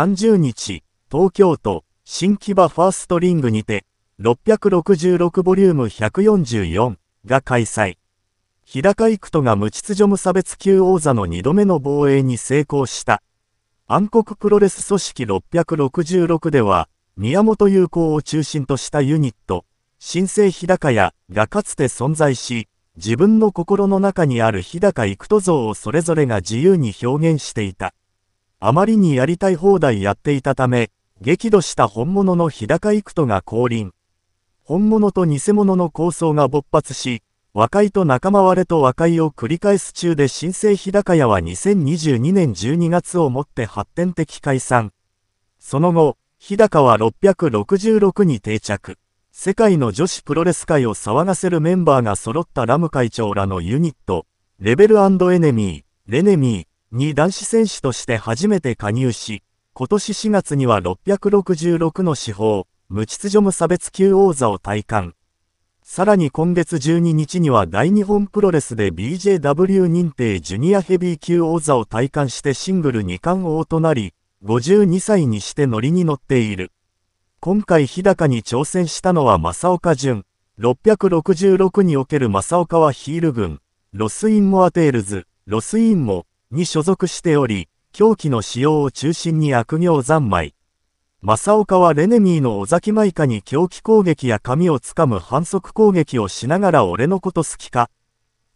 30日、東京都、新木場ファーストリングにて、666ボリューム144が開催。日高幾人が無秩序無差別級王座の2度目の防衛に成功した。暗黒プロレス組織666では、宮本友好を中心としたユニット、新生日高屋がかつて存在し、自分の心の中にある日高幾人像をそれぞれが自由に表現していた。あまりにやりたい放題やっていたため、激怒した本物の日高幾人が降臨。本物と偽物の抗争が勃発し、和解と仲間割れと和解を繰り返す中で新生日高屋は2022年12月をもって発展的解散。その後、日高は666に定着。世界の女子プロレス界を騒がせるメンバーが揃ったラム会長らのユニット、レベルエネミー、レネミー、に男子選手として初めて加入し、今年4月には666の司法、無秩序無差別級王座を体感。さらに今月12日には大日本プロレスで BJW 認定ジュニアヘビー級王座を体感してシングル2冠王となり、52歳にしてノリに乗っている。今回日高に挑戦したのは正岡淳。666における正岡はヒール軍、ロスインモアテールズ、ロスインモ、に所属しており、狂気の使用を中心に悪行三昧。正岡はレネミーの尾崎舞香に狂気攻撃や髪をつかむ反則攻撃をしながら俺のこと好きか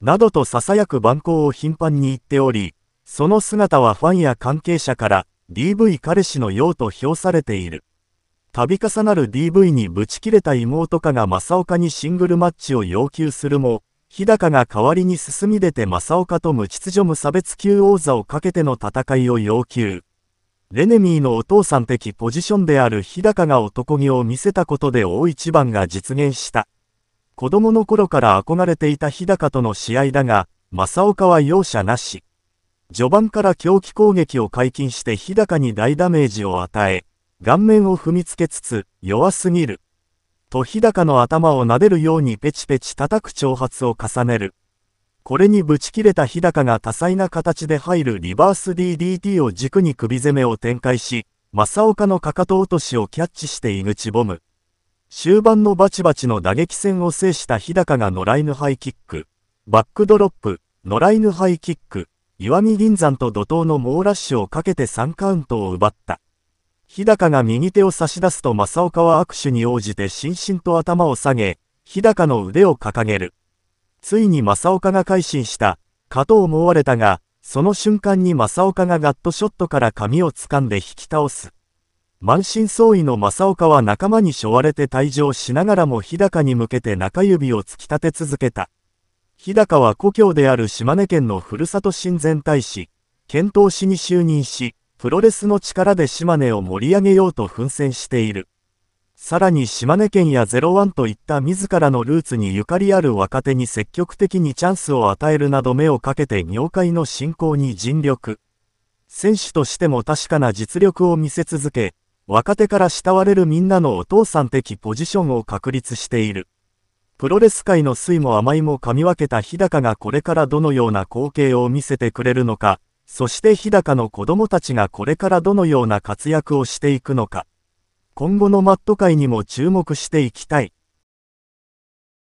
などと囁く蛮行を頻繁に言っており、その姿はファンや関係者から DV 彼氏のようと評されている。度重なる DV にブチ切れた妹かが正岡にシングルマッチを要求するも、日高が代わりに進み出て正岡と無秩序無差別級王座をかけての戦いを要求。レネミーのお父さん的ポジションである日高が男気を見せたことで大一番が実現した。子供の頃から憧れていた日高との試合だが、正岡は容赦なし。序盤から狂気攻撃を解禁して日高に大ダメージを与え、顔面を踏みつけつつ、弱すぎる。と日高の頭を撫でるようにペチペチ叩く挑発を重ねる。これにぶち切れた日高が多彩な形で入るリバース DDT を軸に首攻めを展開し、正岡のかかと落としをキャッチして井口ボム。終盤のバチバチの打撃戦を制した日高が野良犬ハイキック、バックドロップ、野良犬ハイキック、石見銀山と怒涛の猛ラッシュをかけて3カウントを奪った。日高が右手を差し出すと正岡は握手に応じてしんしんと頭を下げ、日高の腕を掲げる。ついに正岡が改心した、かと思われたが、その瞬間に正岡がガットショットから髪を掴んで引き倒す。満身創痍の正岡は仲間に背負われて退場しながらも日高に向けて中指を突き立て続けた。日高は故郷である島根県のふるさと親善大使、遣唐使に就任し、プロレスの力で島根を盛り上げようと奮戦している。さらに島根県や01といった自らのルーツにゆかりある若手に積極的にチャンスを与えるなど目をかけて業界の振興に尽力。選手としても確かな実力を見せ続け、若手から慕われるみんなのお父さん的ポジションを確立している。プロレス界の酸いも甘いも噛み分けた日高がこれからどのような光景を見せてくれるのか、そして日高の子供たちがこれからどのような活躍をしていくのか、今後のマット界にも注目していきたい。